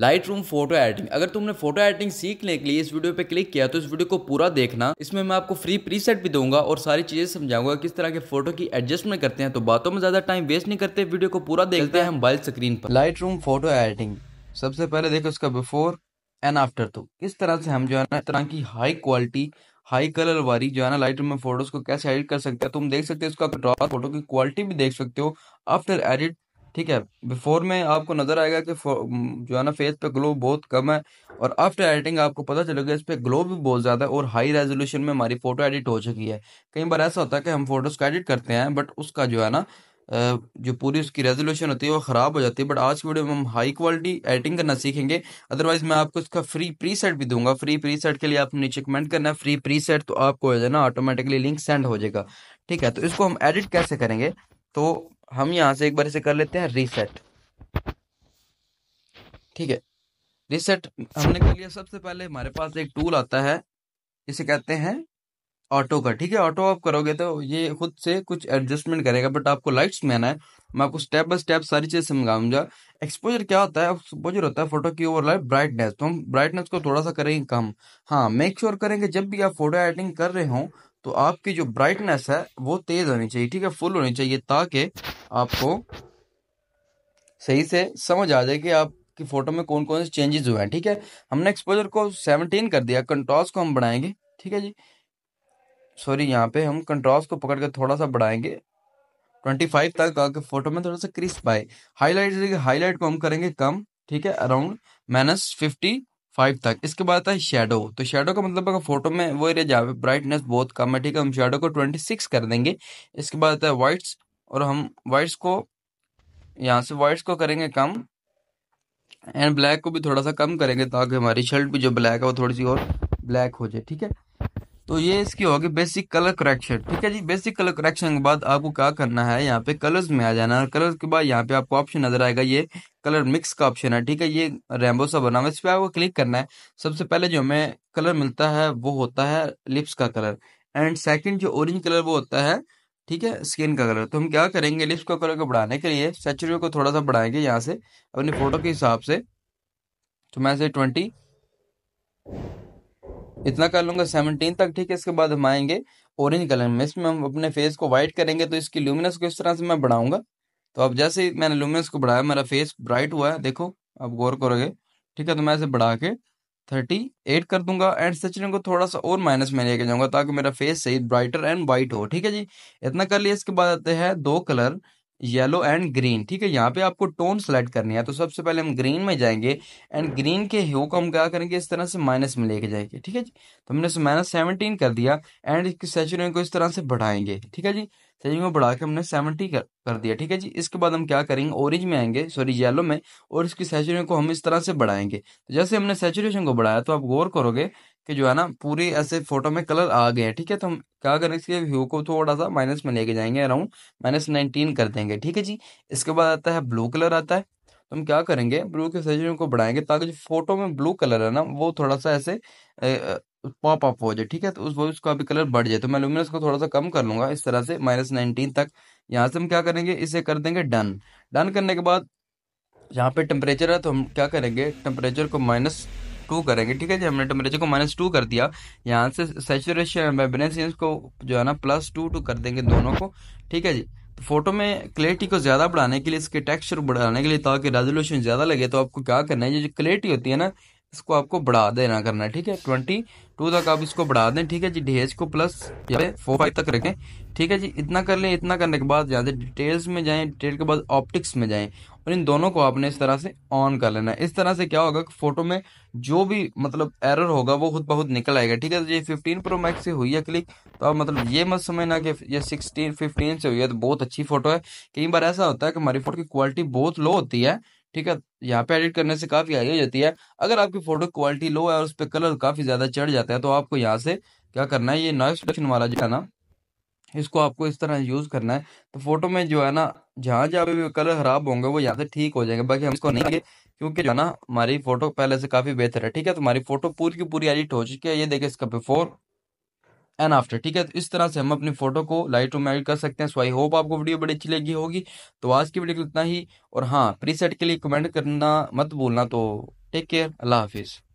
light Lightroom photo editing अगर तुमने photo editing सीखने के लिए इस वीडियो पे क्लिक किया तो इस वीडियो को पूरा देखना इसमें मैं आपको फ्री प्रीसेट भी दूंगा और सारी चीजें समझाऊंगा किस तरह के फोटो की एडजस्टमेंट करते हैं तो बातों में ज्यादा टाइम वेस्ट नहीं करते वीडियो को पूरा देखते हैं मोबाइल स्क्रीन पर लाइट रूम फोटो एडिटिंग सबसे पहले देखो इसका बिफोर एंड आफ्टर तो इस तरह से हम जो है ना इस तरह की हाई क्वालिटी हाई कलर वाली जो है ना लाइट रूम में फोटोज को कैसे एडिट कर सकते हैं तो तुम देख सकते हो इसका ड्रॉ फोटो की क्वालिटी भी देख सकते हो आफ्टर एडिट ठीक है बिफोर में आपको नजर आएगा कि जो है ना फेस पे ग्लो बहुत कम है और आफ्टर एडिटिंग आपको पता चलेगा इस पर ग्लो भी बहुत ज्यादा है और हाई रेजोल्यूशन में हमारी फोटो एडिट हो चुकी है कई बार ऐसा होता है कि हम फोटोज को एडिट करते हैं बट उसका जो है ना जो पूरी उसकी रेजोल्यूशन होती है वो खराब हो जाती है बट आज की वीडियो में हम हाई क्वालिटी एडिटिंग करना सीखेंगे अदरवाइज मैं आपको इसका फ्री प्री सेट भी दूंगा फ्री प्री सेट के लिए आप नीचे कमेंट करना है फ्री प्री सेट तो आपको जो है ना ऑटोमेटिकली लिंक सेंड हो जाएगा ठीक है तो इसको हम एडिट कैसे करेंगे तो हम यहां से एक बार इसे कर लेते हैं रीसेट ठीक है रीसेट हमने के लिए सबसे पहले हमारे पास एक टूल आता है इसे कहते हैं ऑटो का ठीक है ऑटो आप करोगे तो ये खुद से कुछ एडजस्टमेंट करेगा बट आपको लाइट्स में आना है मैं आपको स्टेप बाय स्टेप सारी चीज़ समझाऊंगा एक्सपोजर क्या होता है एक्सपोजर होता है फोटो की ओवरलाइट ब्राइटनेस तो हम ब्राइटनेस को थोड़ा सा करेंगे कम हाँ मेक श्योर sure करेंगे जब भी आप फोटो एडिटिंग कर रहे हो तो आपकी जो ब्राइटनेस है वो तेज़ होनी चाहिए ठीक है फुल होनी चाहिए ताकि आपको सही से समझ आ जाए कि आपकी फोटो में कौन कौन से चेंजेस हुए हैं ठीक है हमने एक्सपोजर को सेवनटीन कर दिया कंट्रोल को हम बढ़ाएंगे ठीक है जी सॉरी यहाँ पे हम कंट्रास्ट को पकड़ कर थोड़ा सा बढ़ाएंगे ट्वेंटी फाइव तक आके फोटो में थोड़ा सा क्रिस्प आए हाईलाइट हाईलाइट को हम करेंगे कम ठीक है अराउंड माइनस फिफ्टी फाइव तक इसके बाद आता है शेडो तो शेडो का मतलब अगर फोटो में वो एरिया जहाँ पे ब्राइटनेस बहुत कम है ठीक है हम शेडो को ट्वेंटी सिक्स कर देंगे इसके बाद आता है वाइट्स और हम वाइट्स को यहाँ से वाइट्स को करेंगे कम एंड ब्लैक को भी थोड़ा सा कम करेंगे ताकि हमारी शर्ट भी जो ब्लैक है वो थोड़ी सी और ब्लैक हो जाए ठीक है तो ये इसकी होगी बेसिक कलर करेक्शन ठीक है जी बेसिक कलर करेक्शन के बाद आपको क्या करना है यहाँ पे कलर्स में आ जाना है कलर के बाद यहाँ पे आपको ऑप्शन नजर आएगा ये कलर मिक्स का ऑप्शन है ठीक है ये रेमबो सा बना हुआ इस पर आपको क्लिक करना है सबसे पहले जो हमें कलर मिलता है वो होता है लिप्स का कलर एंड सेकेंड जो ऑरेंज कलर वो होता है ठीक है स्किन का कलर तो हम क्या करेंगे लिप्स का कलर को बढ़ाने के लिए सेचुरी को थोड़ा सा बढ़ाएंगे यहाँ से अपनी फोटो के हिसाब से तो मैं से ट्वेंटी इतना कर लूंगा सेवनटीन तक ठीक है इसके बाद हम आएंगे ऑरेंज कलर में इसमें हम अपने फेस को व्हाइट करेंगे तो इसकी ल्यूमिनस को इस तरह से मैं बढ़ाऊंगा तो अब जैसे ही मैंने ल्यूमिनस को बढ़ाया मेरा फेस ब्राइट हुआ है देखो आप गौर करोगे ठीक है तो मैं इसे बढ़ा के थर्टी एट कर दूंगा एंड सचिन को थोड़ा सा और माइनस में लेके जाऊंगा ताकि मेरा फेस सही ब्राइटर एंड वाइट हो ठीक है जी इतना कर लिया इसके बाद आते हैं दो कलर येलो एंड ग्रीन ठीक है यहाँ पे आपको टोन सेलेक्ट करनी है तो सबसे पहले हम ग्रीन में जाएंगे एंड ग्रीन के ह्यू को हम क्या करेंगे इस तरह से माइनस में लेके जाएंगे ठीक है जी तो हमने इसे माइनस सेवनटीन कर दिया एंड इसके सेचुरेशन को इस तरह से बढ़ाएंगे ठीक है जी सेटिंग में बढ़ा के हमने सेवेंटी कर, कर दिया ठीक है जी इसके बाद हम क्या करेंगे ऑरेंज में आएंगे सॉरी येलो में और इसकी सेचुरेशन को हम इस तरह से बढ़ाएंगे तो जैसे हमने सेचुरेशन को बढ़ाया तो आप गौर करोगे कि जो है ना पूरे ऐसे फोटो में कलर आ गए हैं ठीक है तो हम क्या करेंगे इसके व्यू को थोड़ा सा माइनस में लेके जाएंगे अराउंड माइनस नाइनटीन कर देंगे ठीक है जी इसके बाद आता है ब्लू कलर आता है तो हम क्या करेंगे ब्लू के सेचुरेशन को बढ़ाएंगे ताकि जो फोटो में ब्लू कलर है ना वो थोड़ा सा ऐसे पॉप अप हो जाए ठीक है तो उस उसका भी कलर बढ़ जाए तो मैं लुमिनस को थोड़ा सा कम कर लूंगा इस तरह से माइनस नाइनटीन तक यहाँ से हम क्या करेंगे इसे कर देंगे डन डन करने के बाद यहाँ पे टेम्परेचर है तो हम क्या करेंगे टेम्परेचर को माइनस टू करेंगे ठीक है जी हमने टेम्परेचर को माइनस टू कर दिया यहाँ से सेचुरेशन वाइब्रेंस को जो है ना प्लस टू टू कर देंगे दोनों को ठीक है जी फोटो में क्लियरिटी को ज़्यादा बढ़ाने के लिए इसके टेक्सचर बढ़ाने के लिए ताकि रेजोल्यूशन ज़्यादा लगे तो आपको क्या करना है ये जो क्लेरिटी होती है ना इसको आपको बढ़ा देना करना है ठीक है ट्वेंटी टू तक आप इसको बढ़ा दें ठीक है जी डीएच को प्लस यहाँ पे फोर फाइव तक रखें ठीक है जी इतना कर लें इतना करने के बाद जहाँ से डिटेल्स में जाएं डिटेल के बाद ऑप्टिक्स में जाएं और इन दोनों को आपने इस तरह से ऑन कर लेना है इस तरह से क्या होगा कि फोटो में जो भी मतलब एरर होगा वो खुद बहुत निकल आएगा ठीक है जी फिफ्टीन प्रो मैक्स से हुई है क्लिक तो आप मतलब ये मत समझना कि ये सिक्सटीन फिफ्टीन से हुई है तो बहुत अच्छी फोटो है कई बार ऐसा होता है कि हमारी फोटो की क्वालिटी बहुत लो होती है ठीक है यहाँ पे एडिट करने से काफ़ी हाई हो जाती है अगर आपकी फोटो क्वालिटी लो है और उस पर कलर काफ़ी ज़्यादा चढ़ जाता है तो आपको यहाँ से क्या करना है ये नॉइस प्रोडक्शन वाला जो है ना इसको आपको इस तरह यूज़ करना है तो फोटो में जो है ना जहाँ जहाँ भी कलर ख़राब होंगे वो यहाँ से ठीक हो जाएंगे बाकी हम इसको नहीं क्योंकि जो ना हमारी फोटो पहले से काफ़ी बेहतर है ठीक है तो हमारी फोटो पूरी की पूरी एडिट हो चुकी है ये देखे इसका बिफोर एंड आफ्टर ठीक है तो इस तरह से हम अपनी फोटो को लाइट रूम एड कर सकते हैं सो आई होप आपको वीडियो बड़ी अच्छी लगी होगी तो आज की वीडियो को इतना ही और हाँ प्रीसेट के लिए कमेंट करना मत भूलना तो टेक केयर अल्लाह हाफिज़